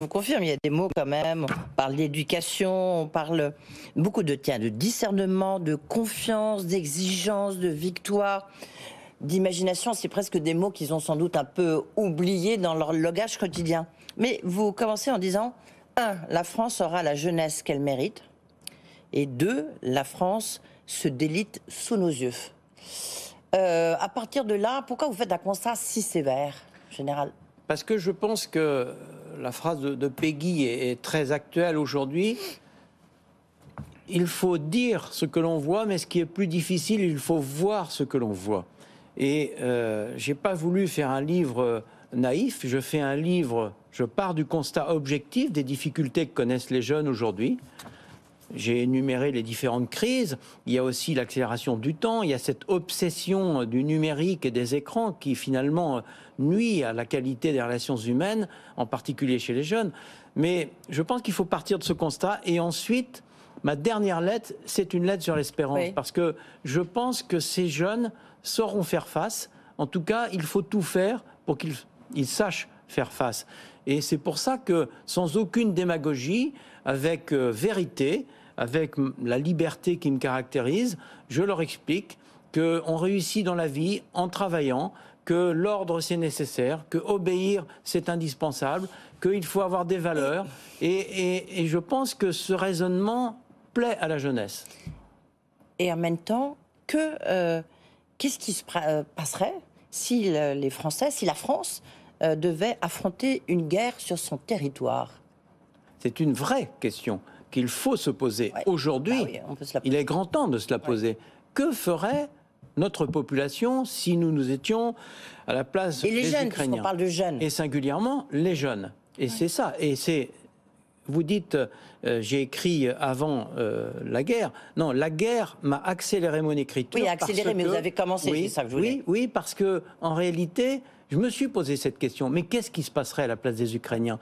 vous confirme, il y a des mots quand même. On parle d'éducation, on parle beaucoup de tiens, de discernement, de confiance, d'exigence, de victoire, d'imagination. C'est presque des mots qu'ils ont sans doute un peu oubliés dans leur langage quotidien. Mais vous commencez en disant un, la France aura la jeunesse qu'elle mérite, et deux, la France se délite sous nos yeux. Euh, à partir de là, pourquoi vous faites un constat si sévère, général Parce que je pense que la phrase de, Peggy est, très actuelle aujourd'hui. Il faut dire ce que l'on voit, mais ce qui est plus difficile, il faut voir ce que l'on voit. Et euh, je n'ai pas voulu faire un livre euh, naïf. Je fais un livre. Je pars du constat objectif des difficultés que connaissent les jeunes aujourd'hui. J'ai énuméré les différentes crises. Il y a aussi l'accélération du temps. Il y a cette obsession euh, du numérique et des écrans qui finalement euh, nuit à la qualité des relations humaines, en particulier chez les jeunes. Mais je pense qu'il faut partir de ce constat et ensuite, ma dernière lettre, c'est une lettre sur l'espérance parce que je pense que ces jeunes sauront faire face. En tout cas, il faut tout faire pour qu'ils sachent faire face. Et c'est pour ça que, sans aucune démagogie, avec euh, vérité, avec la liberté qui me caractérise, je leur explique qu'on réussit dans la vie en travaillant, que l'ordre c'est nécessaire, que obéir c'est indispensable, qu'il faut avoir des valeurs. Et, je pense que ce raisonnement plaît à la jeunesse. Et en même temps, que euh, qu'est-ce qui se euh, passerait si les Français, si la France euh, devait affronter une guerre sur son territoire C'est une vraie question qu'il faut se poser. Aujourd'hui, bah il est grand temps de se la poser. Que ferait notre population si nous nous étions à la place et les jeunes, Ukrainiens parle de jeunes. Et singulièrement les jeunes. Et c'est ça. Et c'est vous dites, euh, j'ai écrit avant euh, la guerre. Non, la guerre m'a accéléré mon écriture. Oui, accéléré, mais vous avez commencé, oui, c'est ça Oui, oui, parce que en réalité, je me suis posé cette question, mais qu'est-ce qui se passerait à la place des Ukrainiens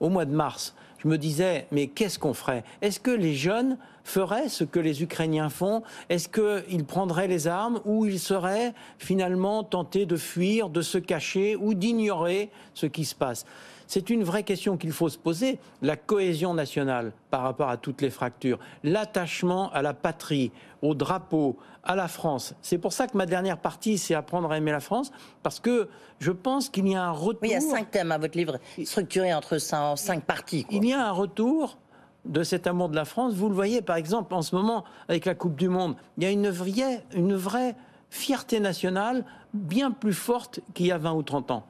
Au mois de mars, je me disais, mais qu'est-ce qu'on ferait Est-ce que les jeunes feraient ce que les Ukrainiens font Est-ce qu'ils prendraient les armes ou ils seraient finalement tentés de fuir, de se cacher ou d'ignorer ce qui se passe c'est une vraie question qu'il faut se poser, la cohésion nationale par rapport à toutes les fractures, l'attachement à la patrie, au drapeau, à la France. C'est pour ça que ma dernière partie, c'est apprendre à aimer la France, parce que je pense qu'il y a un retour... il y a cinq thèmes à hein, votre livre, structuré entre cinq, parties. Il y a un retour de cet amour de la France. Vous le voyez, par exemple, en ce moment, avec la Coupe du Monde, il y a une vraie, une vraie fierté nationale bien plus forte qu'il y a 20 ou 30 ans.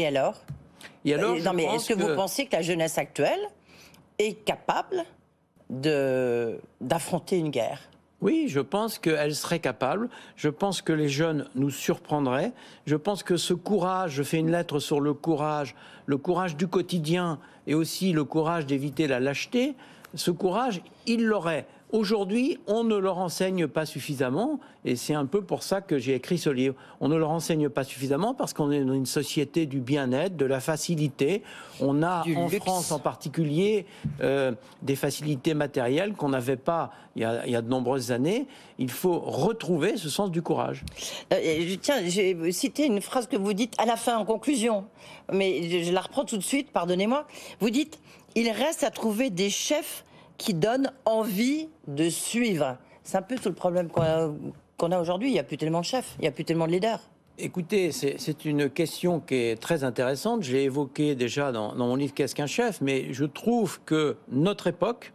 Et alors est-ce que, que vous pensez que la jeunesse actuelle est capable d'affronter une guerre oui, je pense qu'elle serait capable. Je pense que les jeunes nous surprendraient. Je pense que ce courage, je fais une lettre sur le courage, le courage du quotidien et aussi le courage d'éviter la lâcheté, ce courage, il l'aurait. Aujourd'hui, on ne leur enseigne pas suffisamment, et c'est un peu pour ça que j'ai écrit ce livre. On ne leur enseigne pas suffisamment parce qu'on est dans une société du bien-être, de la facilité. On a en France en particulier euh, des facilités matérielles qu'on n'avait pas il y, a, de nombreuses années. Il faut retrouver ce sens du courage. Euh, tiens, j'ai cité une phrase que vous dites à la fin, en conclusion, mais je la reprends tout de suite, pardonnez-moi. Vous dites, il reste à trouver des chefs qui donne envie de suivre. C'est un peu tout le problème qu'on a, aujourd'hui. Il n'y a plus tellement de chefs, il n'y a plus tellement de leaders. Écoutez, c'est une question qui est très intéressante. Je l'ai évoquée déjà dans, mon livre Qu'est-ce qu'un chef Mais je trouve que notre époque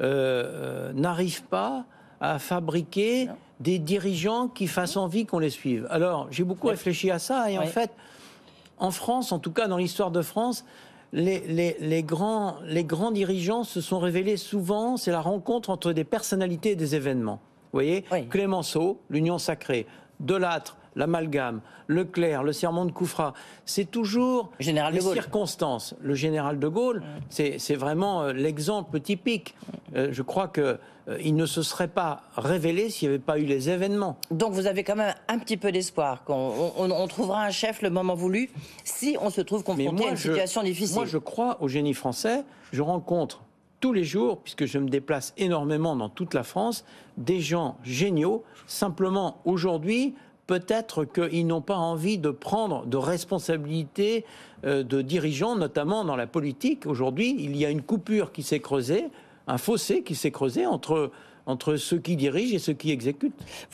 euh, euh, n'arrive pas à fabriquer des dirigeants qui fassent envie qu'on les suive. Alors, j'ai beaucoup réfléchi à ça et en fait, en France, en tout cas dans l'histoire de France, les, grands, dirigeants se sont révélés souvent, c'est la rencontre entre des personnalités et des événements. Vous voyez Clémenceau, l'Union sacrée. Delattre, l'amalgame, Leclerc, le serment de Koufra, c'est toujours les circonstances. Le général de Gaulle, c'est vraiment euh, l'exemple typique. Euh, je crois qu'il euh, ne se serait pas révélé s'il n'y avait pas eu les événements. Donc vous avez quand même un petit peu d'espoir qu'on trouvera un chef le moment voulu si on se trouve confronté à une situation difficile. Moi, je crois au génie français. Je rencontre tous les jours, puisque je me déplace énormément dans toute la France, des gens géniaux. Simplement, aujourd'hui, peut-être qu'ils n'ont pas envie de prendre de responsabilités euh, de dirigeants, notamment dans la politique. Aujourd'hui, il y a une coupure qui s'est creusée, un fossé qui s'est creusé entre entre ceux qui dirigent et ceux qui exécutent.